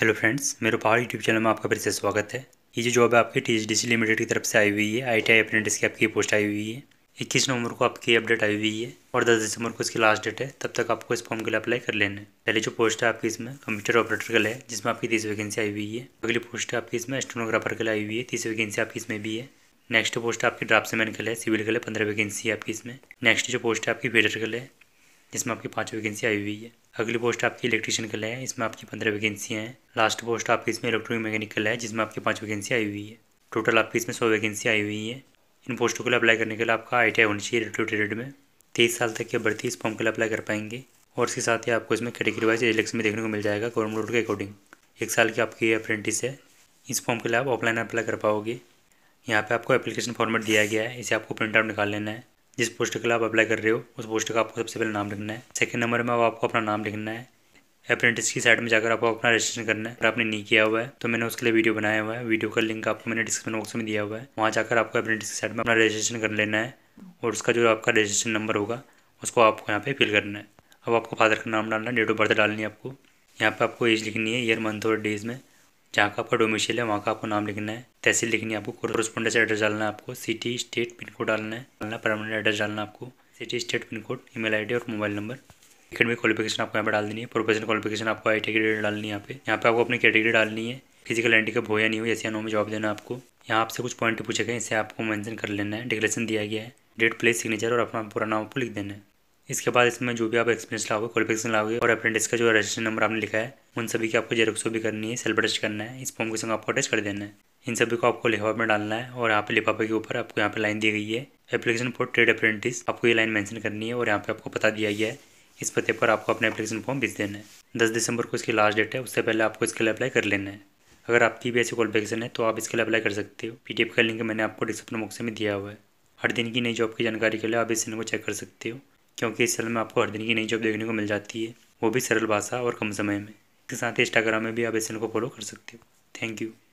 hello friends मेरे पहाड़ YouTube channel में आपका फिर से स्वागत है ये जो जॉब है आपकी टी लिमिटेड की तरफ से आई हुई है आई टी अप्रेंटिस की आपकी पोस्ट आई हुई है इक्कीस नवंबर को आपकी अपडेट आई हुई है और दस दिसंबर को इसकी लास्ट डेट है तब तक आपको इस फॉर्म के लिए अप्लाई कर लेना है पहले जो पोस्ट है आपकी इसमें कंप्यूटर ऑपरेटर के लिए है जिसमें आपकी तीस वैकेंसी आई हुई है अगली पोस्ट है आपकी इसमें स्टोनोग्राफर के लिए आई हुई है तीस वैकेंसी आपकी इसमें भी है नेक्स्ट पोस्ट आपकी आपकी ड्राफ्टमैन के लिए सिविल के लिए पंद्रह वैकेंसी है आपकी इसमें नेक्स्ट जो पोस्ट है आपकी वेटर के लिए जिसमें आपकी पाँच वैकेंसी आई हुई है अगली पोस्ट आपकी इलेक्ट्रीशियन का है इसमें आपकी पंद्रह वैकेंसियाँ हैं लास्ट पोस्ट आपकी इसमें इलेक्ट्रॉनिक मैकेनिकल है जिसमें आपकी पाँच वैकेंसी आई हुई है टोटल आपकी इसमें सौ वैकेंसी आई हुई है इन पोस्टों के लिए अप्लाई करने के लिए आपका आई टी आई चाहिए रिलेटेड में तेईस साल तक की भर्ती इस फॉर्म के लिए अप्लाई कर पाएंगे और इसके साथ ही आपको इसमें कैटेगरी वाइज इलेक्शन में देखने को मिल जाएगा गवर्नमेंट रोड के अकॉर्डिंग एक साल की आपकी अप्रेंटिस है इस फॉर्म के लिए आप ऑफलाइन अप्लाई कर पाओगे यहाँ पे आपको एप्लीकेशन फॉर्मेट दिया गया है इसे आपको प्रिंट आउट निकाल लेना है जिस पोस्ट के लिए आप अप्लाई कर रहे हो उस पोस्ट का आपको सबसे पहले नाम लिखना है सेकेंड नंबर में आपको अपना नाम लिखना है अप्रेंटिस की साइड में जाकर आपको अपना रजिस्ट्रेशन करना है अगर आपने नहीं किया हुआ है तो मैंने उसके लिए वीडियो बनाया हुआ है वीडियो का लिंक आपको मैंने डिस्क्रिप्शन बॉक्स में दिया हुआ है वहाँ जाकर आपको अप्रेंटिस की साइड में अपना रजिस्ट्रेशन कर लेना है और उसका जो आपका रजिस्ट्रेशन नंबर होगा उसको आपको यहाँ पे फिल करना है अब आपको फादर का नाम डालना है डेट ऑफ बर्थ डालनी है आपको यहाँ पर आपको एज लिखनी है ईयर मंथ और डेज में जहाँ का आपका डोमिशियल है वहाँ का आपको नाम लिखना है तहसील लिखनी है आपको कोरोस्पोंडेंस एड्रेस डालना है आपको सिटी स्टेट पिन कोड डालना है डालना परमानेंट एड्रेस डालना है आपको city state pin code email ID और मोबाइल नंबर एकेडमिक क्वालिफिकेशन आपको यहाँ पर डाल देनी है प्रोफेशनल क्वालिफिकेशन आपको आई टी डालनी है यहाँ पे यहाँ पे आपको अपनी कैटेगरी डालनी है फिजिकल एंटी का या नहीं हो ऐसे नो में जॉब देना आपको यहाँ आपसे कुछ पॉइंट पूछे गए इसे आपको मैंशन कर लेना है डिक्लेरेशन दिया गया है डेट प्लेस सिग्नेचर और अपना पूरा नाम आपको लिख देना है इसके बाद इसमें जो भी आप एक्सपीरियंस लाओगे क्वालिफिकेशन लाओगे और अप्रेंटिस का जो रजिस्ट्रेशन नंबर आपने लिखा है उन सभी की आपको जेरोक्स भी करनी है सेल्फ टेस्ट करना है इस फॉर्म के संग आपको अटैच कर देना है इन सभी को आपको लिफाफे में डालना है और यहाँ पे लिफाफे के ऊपर आपको यहाँ पे लाइन दी गई है एप्लीकेशन फॉर ट्रेड अप्रेंटिस आपको ये लाइन मेंशन करनी है और यहाँ पे आपको पता दिया गया है इस पते पर आपको अपना एप्लीकेशन फॉर्म भेज देना है दस दिसंबर को इसकी लास्ट डेट है उससे पहले आपको इसके लिए अप्लाई कर लेना है अगर आपकी भी ऐसी क्वालिफिकेशन है तो आप इसके लिए अप्लाई कर सकते हो पी का लिंक मैंने आपको डिस्क्रिप्शन बॉक्स में दिया हुआ है हर दिन की नई जॉब की जानकारी के लिए आप इस चैनल को चेक कर सकते हो क्योंकि इस चैनल में आपको हर दिन की नई जॉब देखने को मिल जाती है वो भी सरल भाषा और कम समय में इसके साथ इंस्टाग्राम में भी आप इसको को फॉलो कर सकते हो थैंक यू